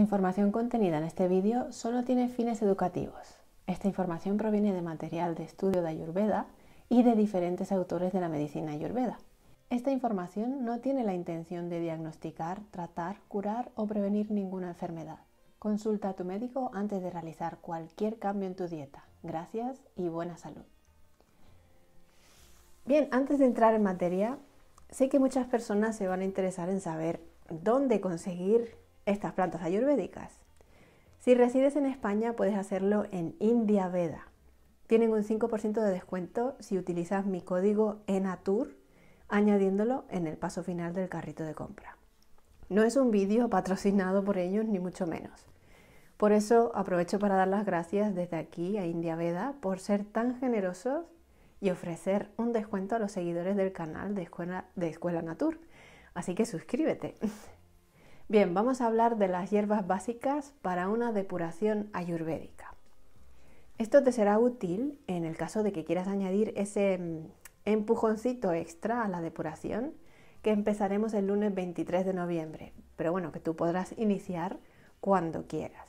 La información contenida en este vídeo solo tiene fines educativos. Esta información proviene de material de estudio de Ayurveda y de diferentes autores de la medicina Ayurveda. Esta información no tiene la intención de diagnosticar, tratar, curar o prevenir ninguna enfermedad. Consulta a tu médico antes de realizar cualquier cambio en tu dieta. Gracias y buena salud. Bien, antes de entrar en materia, sé que muchas personas se van a interesar en saber dónde conseguir estas plantas ayurvédicas. Si resides en España, puedes hacerlo en India Veda. Tienen un 5% de descuento si utilizas mi código ENATUR añadiéndolo en el paso final del carrito de compra. No es un vídeo patrocinado por ellos, ni mucho menos. Por eso aprovecho para dar las gracias desde aquí a India Veda por ser tan generosos y ofrecer un descuento a los seguidores del canal de Escuela, de Escuela Natur. Así que suscríbete. Bien, vamos a hablar de las hierbas básicas para una depuración ayurvédica. Esto te será útil en el caso de que quieras añadir ese mm, empujoncito extra a la depuración que empezaremos el lunes 23 de noviembre, pero bueno, que tú podrás iniciar cuando quieras.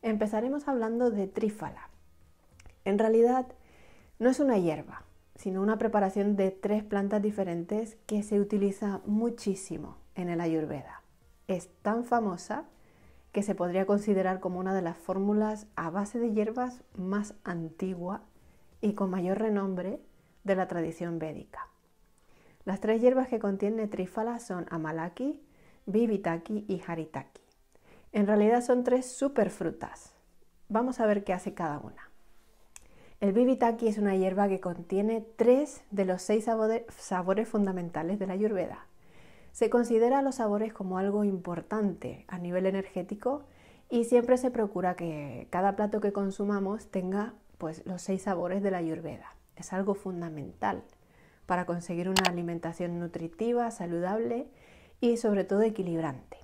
Empezaremos hablando de trífala. En realidad no es una hierba, sino una preparación de tres plantas diferentes que se utiliza muchísimo en el ayurveda es tan famosa que se podría considerar como una de las fórmulas a base de hierbas más antigua y con mayor renombre de la tradición védica. Las tres hierbas que contiene Trifala son Amalaki, Bibitaki y Haritaki. En realidad son tres superfrutas. Vamos a ver qué hace cada una. El Bibitaki es una hierba que contiene tres de los seis sabores fundamentales de la Ayurveda. Se considera los sabores como algo importante a nivel energético y siempre se procura que cada plato que consumamos tenga pues, los seis sabores de la ayurveda. Es algo fundamental para conseguir una alimentación nutritiva, saludable y sobre todo equilibrante.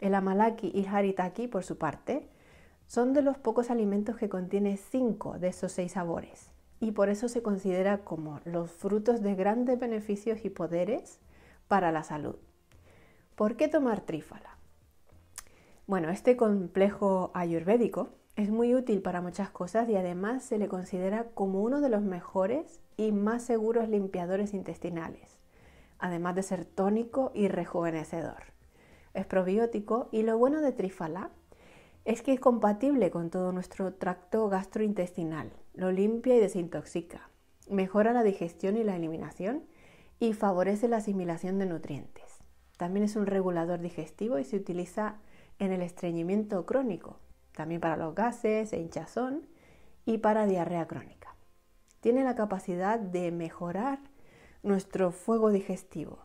El amalaki y haritaki, por su parte, son de los pocos alimentos que contiene cinco de esos seis sabores y por eso se considera como los frutos de grandes beneficios y poderes para la salud. ¿Por qué tomar trífala? Bueno, este complejo ayurvédico es muy útil para muchas cosas y además se le considera como uno de los mejores y más seguros limpiadores intestinales, además de ser tónico y rejuvenecedor. Es probiótico y lo bueno de trífala es que es compatible con todo nuestro tracto gastrointestinal, lo limpia y desintoxica, mejora la digestión y la eliminación y favorece la asimilación de nutrientes. También es un regulador digestivo y se utiliza en el estreñimiento crónico, también para los gases e hinchazón y para diarrea crónica. Tiene la capacidad de mejorar nuestro fuego digestivo.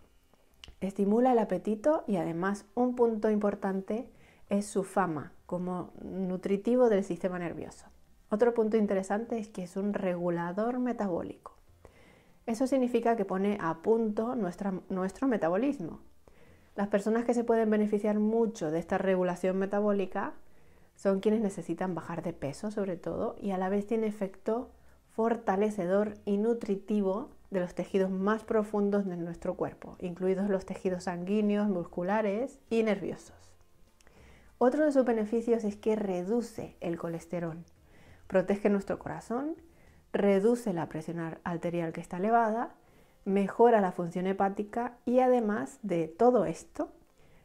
Estimula el apetito y además un punto importante es su fama como nutritivo del sistema nervioso. Otro punto interesante es que es un regulador metabólico. Eso significa que pone a punto nuestro metabolismo las personas que se pueden beneficiar mucho de esta regulación metabólica son quienes necesitan bajar de peso sobre todo y a la vez tiene efecto fortalecedor y nutritivo de los tejidos más profundos de nuestro cuerpo, incluidos los tejidos sanguíneos, musculares y nerviosos. Otro de sus beneficios es que reduce el colesterol, protege nuestro corazón, reduce la presión arterial que está elevada mejora la función hepática y además de todo esto,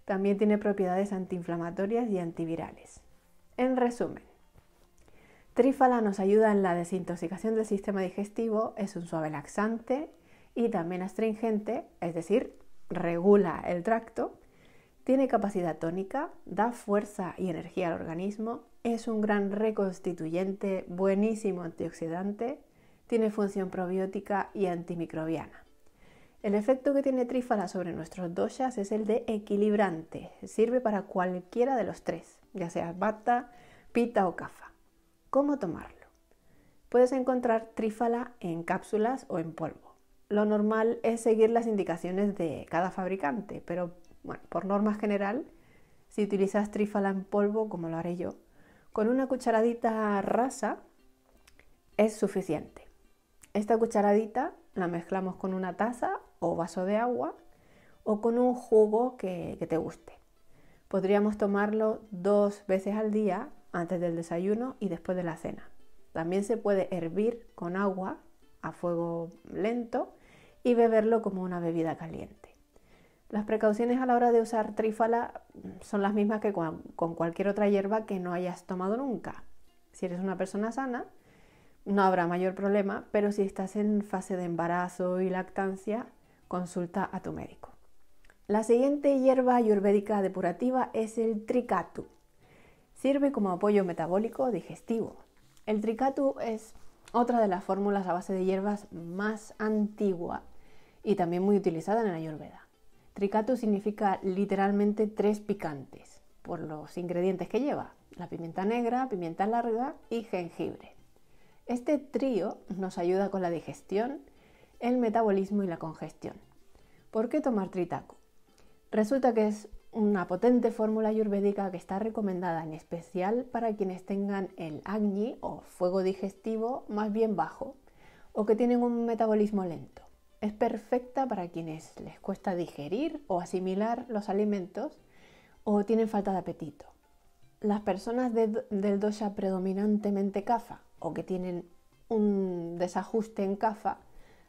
también tiene propiedades antiinflamatorias y antivirales. En resumen, trífala nos ayuda en la desintoxicación del sistema digestivo, es un suave laxante y también astringente, es decir, regula el tracto, tiene capacidad tónica, da fuerza y energía al organismo, es un gran reconstituyente, buenísimo antioxidante, tiene función probiótica y antimicrobiana. El efecto que tiene Trífala sobre nuestros doshas es el de equilibrante. Sirve para cualquiera de los tres, ya sea bata, pita o cafa. ¿Cómo tomarlo? Puedes encontrar Trífala en cápsulas o en polvo. Lo normal es seguir las indicaciones de cada fabricante, pero bueno, por norma general, si utilizas Trífala en polvo, como lo haré yo, con una cucharadita rasa es suficiente. Esta cucharadita la mezclamos con una taza o vaso de agua o con un jugo que, te guste. Podríamos tomarlo dos veces al día, antes del desayuno y después de la cena. También se puede hervir con agua a fuego lento y beberlo como una bebida caliente. Las precauciones a la hora de usar trífala mm, son las mismas que con cualquier otra hierba que no hayas tomado nunca. Si eres una persona sana, no habrá mayor problema, pero si estás en fase de embarazo y lactancia, consulta a tu médico. La siguiente hierba ayurvédica depurativa es el tricatu. Sirve como apoyo metabólico digestivo. El tricatu es otra de las fórmulas a base de hierbas más antigua y también muy utilizada en la ayurveda. Tricatu significa literalmente tres picantes, por los ingredientes que lleva, la pimienta negra, pimienta larga y jengibre. Este trío nos ayuda con la digestión, el metabolismo y la congestión. ¿Por qué tomar tritaco? Resulta que es una potente fórmula ayurvédica que está recomendada en especial para quienes tengan el agni o fuego digestivo más bien bajo o que tienen un metabolismo lento. Es perfecta para quienes les cuesta digerir o asimilar los alimentos o tienen falta de apetito. Las personas del dosha predominantemente kafa, o que tienen un desajuste en CAFA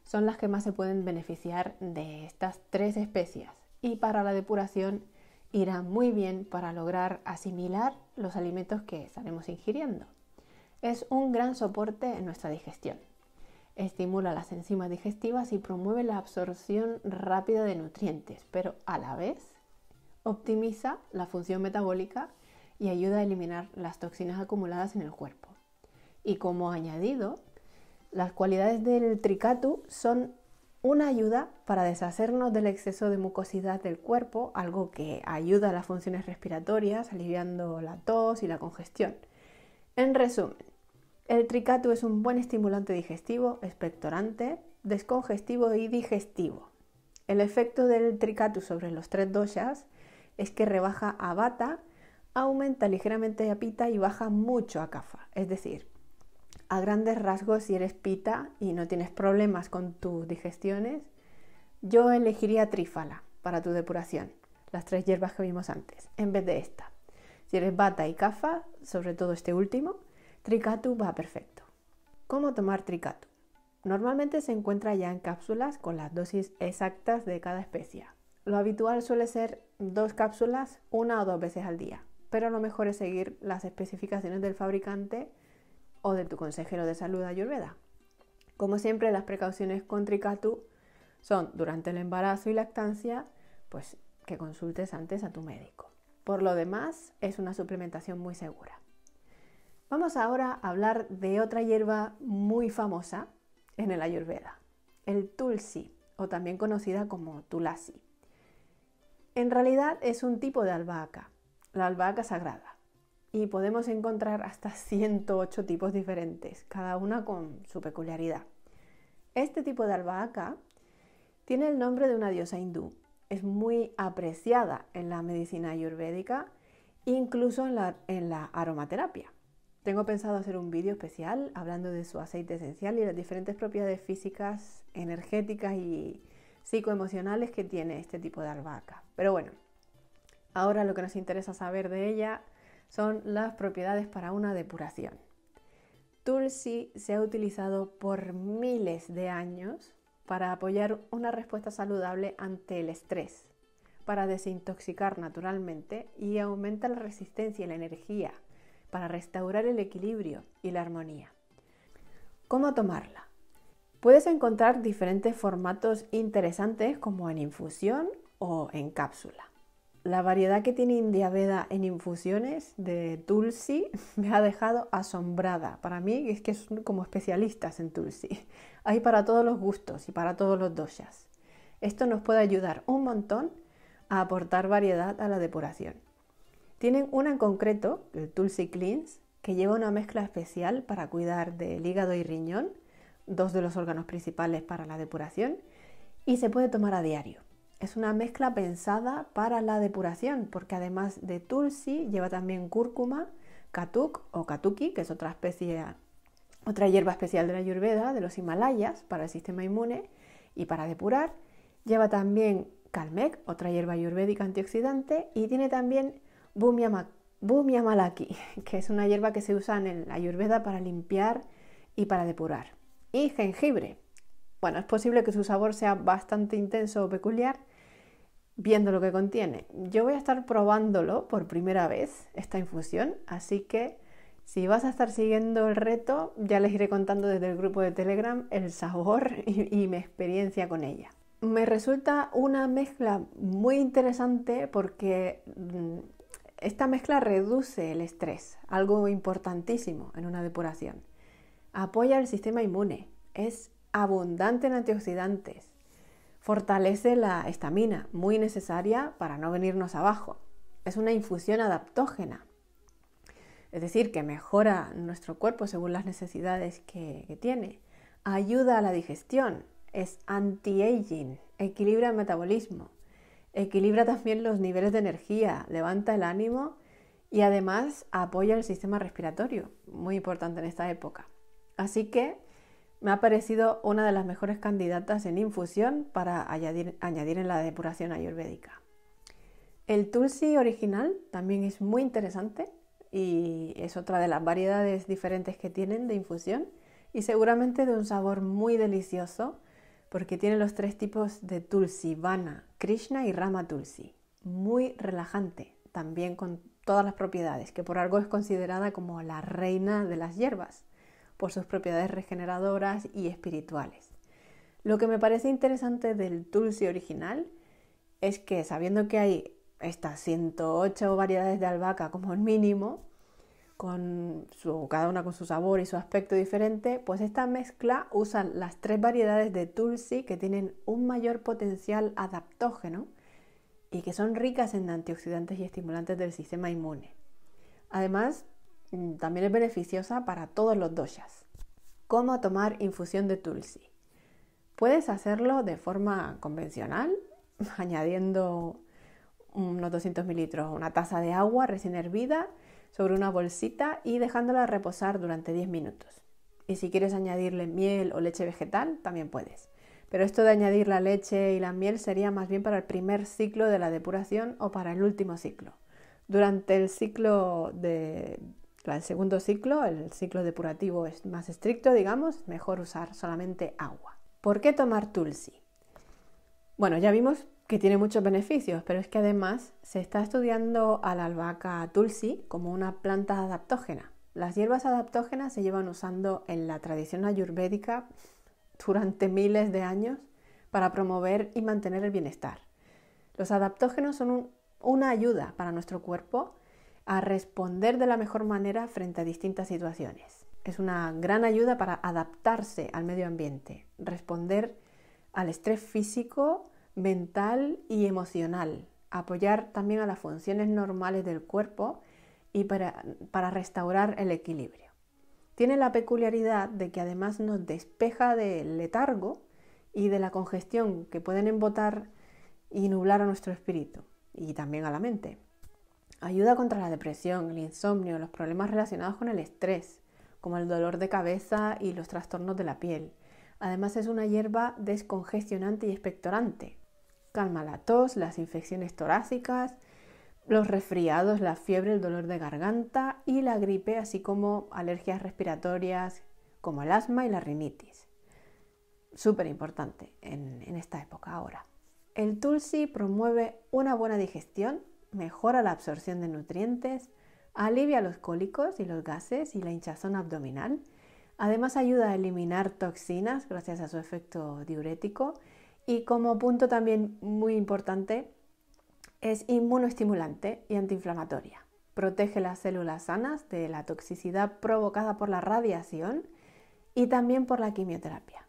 son las que más se pueden beneficiar de estas tres especias y para la depuración irá muy bien para lograr asimilar los alimentos que estaremos ingiriendo. Es un gran soporte en nuestra digestión. Estimula las enzimas digestivas y promueve la absorción rápida de nutrientes, pero a la vez optimiza la función metabólica y ayuda a eliminar las toxinas acumuladas en el cuerpo. Y como añadido, las cualidades del tricatu son una ayuda para deshacernos del exceso de mucosidad del cuerpo, algo que ayuda a las funciones respiratorias, aliviando la tos y la congestión. En resumen, el tricatu es un buen estimulante digestivo, expectorante, descongestivo y digestivo. El efecto del tricatu sobre los tres doshas es que rebaja a bata, aumenta ligeramente a pita y baja mucho a cafa. es decir, a grandes rasgos, si eres pita y no tienes problemas con tus digestiones, yo elegiría trífala para tu depuración, las tres hierbas que vimos antes, en vez de esta. Si eres bata y kafa, sobre todo este último, tricatu va perfecto. ¿Cómo tomar tricatu? Normalmente se encuentra ya en cápsulas con las dosis exactas de cada especie. Lo habitual suele ser dos cápsulas una o dos veces al día, pero lo mejor es seguir las especificaciones del fabricante o de tu consejero de salud ayurveda. Como siempre, las precauciones con Trikatu son durante el embarazo y lactancia, pues que consultes antes a tu médico. Por lo demás, es una suplementación muy segura. Vamos ahora a hablar de otra hierba muy famosa en el ayurveda, el tulsi, o también conocida como tulasi. En realidad es un tipo de albahaca, la albahaca sagrada y podemos encontrar hasta 108 tipos diferentes, cada una con su peculiaridad. Este tipo de albahaca tiene el nombre de una diosa hindú. Es muy apreciada en la medicina ayurvédica, incluso en la, en la aromaterapia. Tengo pensado hacer un vídeo especial hablando de su aceite esencial y las diferentes propiedades físicas, energéticas y psicoemocionales que tiene este tipo de albahaca. Pero bueno, ahora lo que nos interesa saber de ella son las propiedades para una depuración. Tulsi se ha utilizado por miles de años para apoyar una respuesta saludable ante el estrés, para desintoxicar naturalmente y aumenta la resistencia y la energía, para restaurar el equilibrio y la armonía. ¿Cómo tomarla? Puedes encontrar diferentes formatos interesantes como en infusión o en cápsula. La variedad que tiene India en infusiones de Tulsi me ha dejado asombrada. Para mí es que son como especialistas en Tulsi. Hay para todos los gustos y para todos los doshas. Esto nos puede ayudar un montón a aportar variedad a la depuración. Tienen una en concreto, el Tulsi Cleans, que lleva una mezcla especial para cuidar del hígado y riñón, dos de los órganos principales para la depuración, y se puede tomar a diario. Es una mezcla pensada para la depuración, porque además de tulsi lleva también cúrcuma, katuk o katuki, que es otra especie, otra hierba especial de la Ayurveda, de los Himalayas, para el sistema inmune y para depurar. Lleva también Calmec, otra hierba ayurvédica antioxidante, y tiene también Bumia Malaki, que es una hierba que se usa en la Ayurveda para limpiar y para depurar. Y jengibre. Bueno, es posible que su sabor sea bastante intenso o peculiar, viendo lo que contiene. Yo voy a estar probándolo por primera vez, esta infusión, así que si vas a estar siguiendo el reto, ya les iré contando desde el grupo de Telegram el sabor y, mi experiencia con ella. Me resulta una mezcla muy interesante porque mm, esta mezcla reduce el estrés, algo importantísimo en una depuración. Apoya el sistema inmune, es abundante en antioxidantes, Fortalece la estamina, muy necesaria para no venirnos abajo. Es una infusión adaptógena, es decir, que mejora nuestro cuerpo según las necesidades que, tiene. Ayuda a la digestión, es anti-aging, equilibra el metabolismo, equilibra también los niveles de energía, levanta el ánimo y además apoya el sistema respiratorio, muy importante en esta época. Así que me ha parecido una de las mejores candidatas en infusión para añadir, en la depuración ayurvédica. El tulsi original también es muy interesante y es otra de las variedades diferentes que tienen de infusión y seguramente de un sabor muy delicioso porque tiene los tres tipos de tulsi, vana, krishna y rama tulsi. Muy relajante, también con todas las propiedades, que por algo es considerada como la reina de las hierbas por sus propiedades regeneradoras y espirituales. Lo que me parece interesante del Tulsi original es que sabiendo que hay estas 108 variedades de albahaca como mínimo, con su, cada una con su sabor y su aspecto diferente, pues esta mezcla usa las tres variedades de Tulsi que tienen un mayor potencial adaptógeno y que son ricas en antioxidantes y estimulantes del sistema inmune. Además, Mm, también es beneficiosa para todos los doshas. ¿Cómo tomar infusión de tulsi? Puedes hacerlo de forma convencional, añadiendo unos 200 mililitros, una taza de agua recién hervida sobre una bolsita y dejándola reposar durante 10 minutos. Y si quieres añadirle miel o leche vegetal, también puedes. Pero esto de añadir la leche y la miel sería más bien para el primer ciclo de la depuración o para el último ciclo. Durante el ciclo de el segundo ciclo, el ciclo depurativo es más estricto, digamos, mejor usar solamente agua. ¿Por qué tomar tulsi? Bueno, ya vimos que tiene muchos beneficios, pero es que además se está estudiando a la albahaca tulsi como una planta adaptógena. Las hierbas adaptógenas se llevan usando en la tradición ayurvédica durante miles de años para promover y mantener el bienestar. Los adaptógenos son una ayuda para nuestro cuerpo a responder de la mejor manera frente a distintas situaciones. Es una gran ayuda para adaptarse al medio ambiente, responder al estrés físico, mental y emocional, apoyar también a las funciones normales del cuerpo y para, para restaurar el equilibrio. Tiene la peculiaridad de que además nos despeja del letargo y de la congestión que pueden embotar y nublar a nuestro espíritu y también a la mente. Ayuda contra la depresión, el insomnio, los problemas relacionados con el estrés, como el dolor de cabeza y los trastornos de la piel. Además es una hierba descongestionante y expectorante. Calma la tos, las infecciones torácicas, los resfriados, la fiebre, el dolor de garganta y la gripe, así como alergias respiratorias como el asma y la rinitis. Súper importante en, en esta época ahora. El tulsi promueve una buena digestión mejora la absorción de nutrientes, alivia los cólicos y los gases y la hinchazón abdominal. Además ayuda a eliminar toxinas gracias a su efecto diurético y como punto también muy importante es inmunoestimulante y antiinflamatoria. Protege las células sanas de la toxicidad provocada por la radiación y también por la quimioterapia.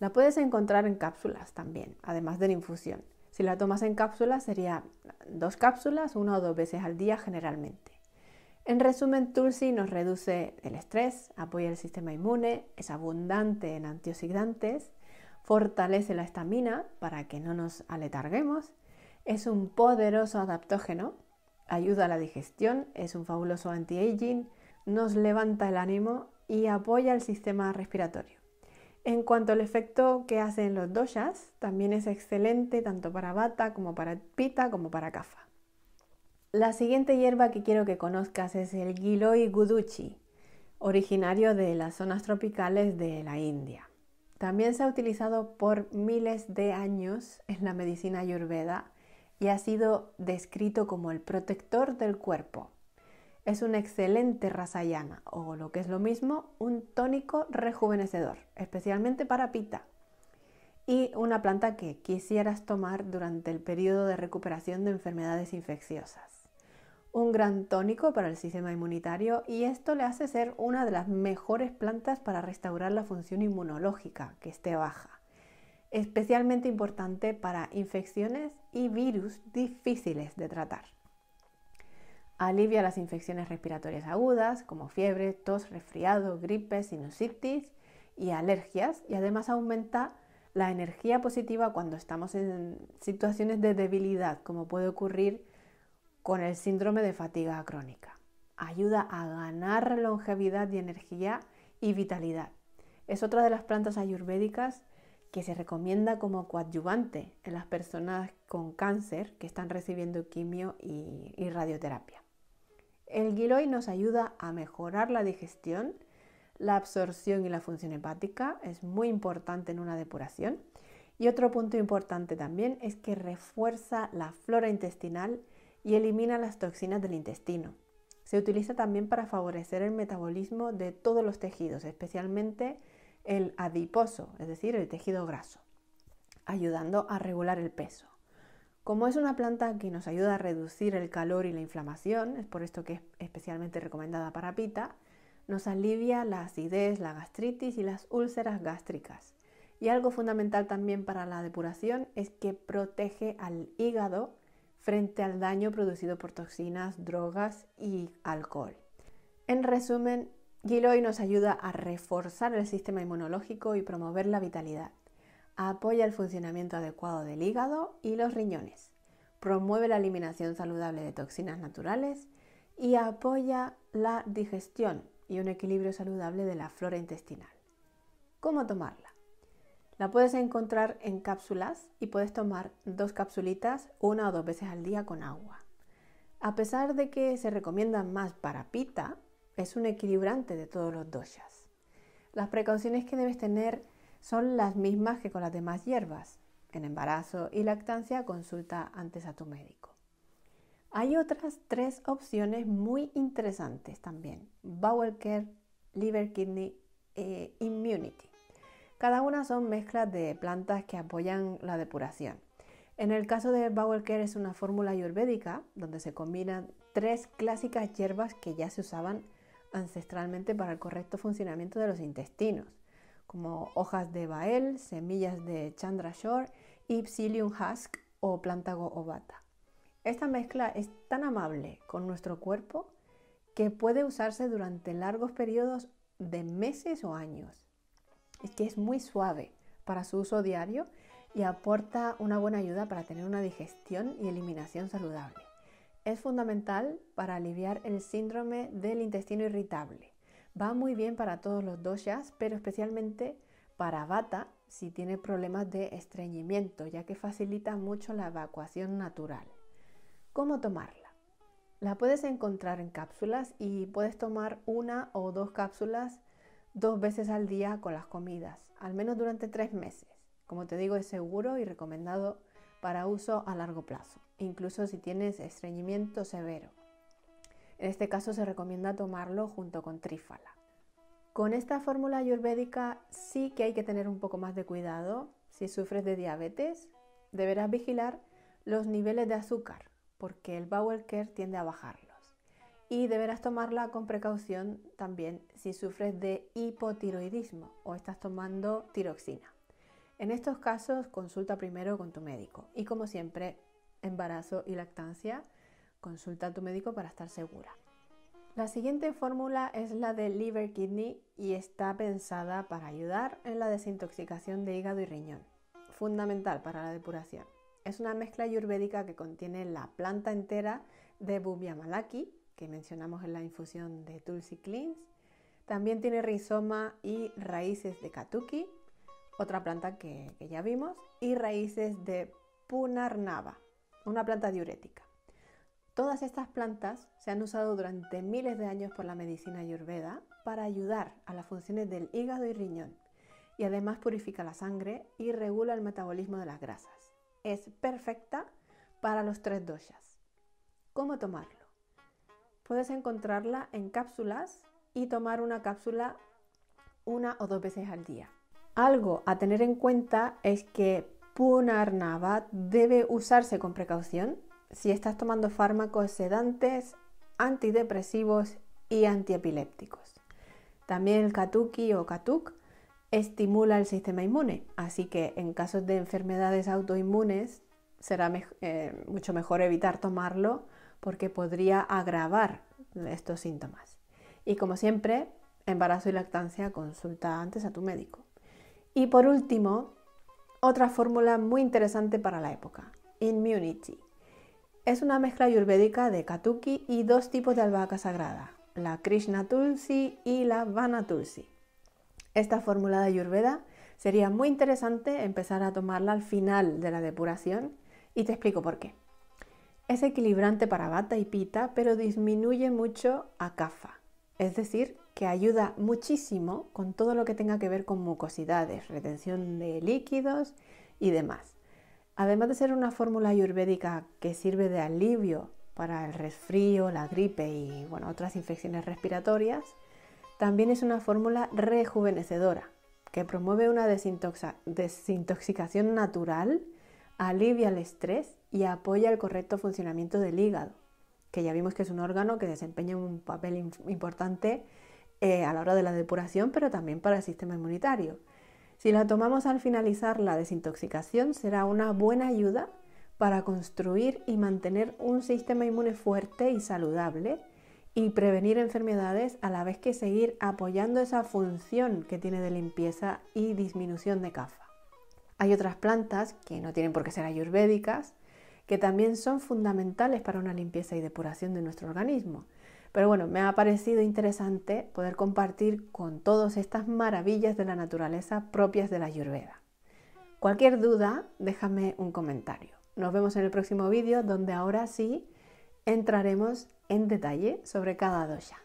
La puedes encontrar en cápsulas también, además de la infusión. Si la tomas en cápsulas sería dos cápsulas, una o dos veces al día generalmente. En resumen, Tulsi nos reduce el estrés, apoya el sistema inmune, es abundante en antioxidantes, fortalece la estamina para que no nos aletarguemos, es un poderoso adaptógeno, ayuda a la digestión, es un fabuloso anti-aging, nos levanta el ánimo y apoya el sistema respiratorio. En cuanto al efecto que hacen los doshas, también es excelente tanto para bata como para pita como para kafa. La siguiente hierba que quiero que conozcas es el Giloy Guduchi, originario de las zonas tropicales de la India. También se ha utilizado por miles de años en la medicina ayurveda y ha sido descrito como el protector del cuerpo es un excelente rasayana o lo que es lo mismo, un tónico rejuvenecedor, especialmente para pita. Y una planta que quisieras tomar durante el periodo de recuperación de enfermedades infecciosas. Un gran tónico para el sistema inmunitario y esto le hace ser una de las mejores plantas para restaurar la función inmunológica que esté baja. Especialmente importante para infecciones y virus difíciles de tratar. Alivia las infecciones respiratorias agudas como fiebre, tos, resfriado, gripe, sinusitis y alergias y además aumenta la energía positiva cuando estamos en situaciones de debilidad como puede ocurrir con el síndrome de fatiga crónica. Ayuda a ganar longevidad y energía y vitalidad. Es otra de las plantas ayurvédicas que se recomienda como coadyuvante en las personas con cáncer que están recibiendo quimio y radioterapia. El giloy nos ayuda a mejorar la digestión, la absorción y la función hepática. Es muy importante en una depuración. Y otro punto importante también es que refuerza la flora intestinal y elimina las toxinas del intestino. Se utiliza también para favorecer el metabolismo de todos los tejidos, especialmente el adiposo, es decir, el tejido graso, ayudando a regular el peso. Como es una planta que nos ayuda a reducir el calor y la inflamación, es por esto que es especialmente recomendada para pita, nos alivia la acidez, la gastritis y las úlceras gástricas. Y algo fundamental también para la depuración es que protege al hígado frente al daño producido por toxinas, drogas y alcohol. En resumen, Giloy nos ayuda a reforzar el sistema inmunológico y promover la vitalidad apoya el funcionamiento adecuado del hígado y los riñones, promueve la eliminación saludable de toxinas naturales y apoya la digestión y un equilibrio saludable de la flora intestinal. ¿Cómo tomarla? La puedes encontrar en cápsulas y puedes tomar dos capsulitas una o dos veces al día con agua. A pesar de que se recomiendan más para pita, es un equilibrante de todos los doshas. Las precauciones que debes tener son las mismas que con las demás hierbas. En embarazo y lactancia consulta antes a tu médico. Hay otras tres opciones muy interesantes también. Bowel Care, Liver Kidney e Immunity. Cada una son mezclas de plantas que apoyan la depuración. En el caso de Bowel Care es una fórmula ayurvédica donde se combinan tres clásicas hierbas que ya se usaban ancestralmente para el correcto funcionamiento de los intestinos como hojas de bael, semillas de chandra shore y psyllium husk o plántago ovata. Esta mezcla es tan amable con nuestro cuerpo que puede usarse durante largos periodos de meses o años. Es que es muy suave para su uso diario y aporta una buena ayuda para tener una digestión y eliminación saludable. Es fundamental para aliviar el síndrome del intestino irritable Va muy bien para todos los doshas, pero especialmente para Vata si tiene problemas de estreñimiento, ya que facilita mucho la evacuación natural. ¿Cómo tomarla? La puedes encontrar en cápsulas y puedes tomar una o dos cápsulas dos veces al día con las comidas, al menos durante tres meses. Como te digo, es seguro y recomendado para uso a largo plazo, incluso si tienes estreñimiento severo. En este caso se recomienda tomarlo junto con trífala. Con esta fórmula ayurvédica sí que hay que tener un poco más de cuidado. Si sufres de diabetes, deberás vigilar los niveles de azúcar, porque el bowel care tiende a bajarlos. Y deberás tomarla con precaución también si sufres de hipotiroidismo o estás tomando tiroxina. En estos casos, consulta primero con tu médico. Y como siempre, embarazo y lactancia Consulta a tu médico para estar segura. La siguiente fórmula es la de Liver Kidney y está pensada para ayudar en la desintoxicación de hígado y riñón, fundamental para la depuración. Es una mezcla ayurvédica que contiene la planta entera de Bubia que mencionamos en la infusión de Tulsi Cleans. También tiene rizoma y raíces de Katuki, otra planta que, que ya vimos, y raíces de Punarnava, una planta diurética. Todas estas plantas se han usado durante miles de años por la medicina ayurveda para ayudar a las funciones del hígado y riñón y además purifica la sangre y regula el metabolismo de las grasas. Es perfecta para los tres doshas. ¿Cómo tomarlo? Puedes encontrarla en cápsulas y tomar una cápsula una o dos veces al día. Algo a tener en cuenta es que Punarnavat debe usarse con precaución si estás tomando fármacos sedantes, antidepresivos y antiepilépticos. También el katuki o katuk estimula el sistema inmune, así que en casos de enfermedades autoinmunes será eh, mucho mejor evitar tomarlo porque podría agravar estos síntomas. Y como siempre, embarazo y lactancia, consulta antes a tu médico. Y por último, otra fórmula muy interesante para la época, Immunity. Es una mezcla ayurvédica de katuki y dos tipos de albahaca sagrada, la Krishna Tulsi y la Vana Tulsi. Esta formulada de sería muy interesante empezar a tomarla al final de la depuración y te explico por qué. Es equilibrante para bata y pita, pero disminuye mucho a kafa, es decir, que ayuda muchísimo con todo lo que tenga que ver con mucosidades, retención de líquidos y demás. Además de ser una fórmula ayurvédica que sirve de alivio para el resfrío, la gripe y otras infecciones respiratorias, también es una fórmula rejuvenecedora que promueve una desintoxicación natural, alivia el estrés y apoya el correcto funcionamiento del hígado, que ya vimos que es un órgano que desempeña un papel importante eh, a la hora de la depuración, pero también para el sistema inmunitario. Si la tomamos al finalizar la desintoxicación, será una buena ayuda para construir y mantener un sistema inmune fuerte y saludable y prevenir enfermedades a la vez que seguir apoyando esa función que tiene de limpieza y disminución de CAFA. Hay otras plantas que no tienen por qué ser ayurvédicas que también son fundamentales para una limpieza y depuración de nuestro organismo. Pero bueno, me ha parecido interesante poder compartir con todos estas maravillas de la naturaleza propias de la Ayurveda. Cualquier duda, déjame un comentario. Nos vemos en el próximo vídeo donde ahora sí entraremos en detalle sobre cada dosha.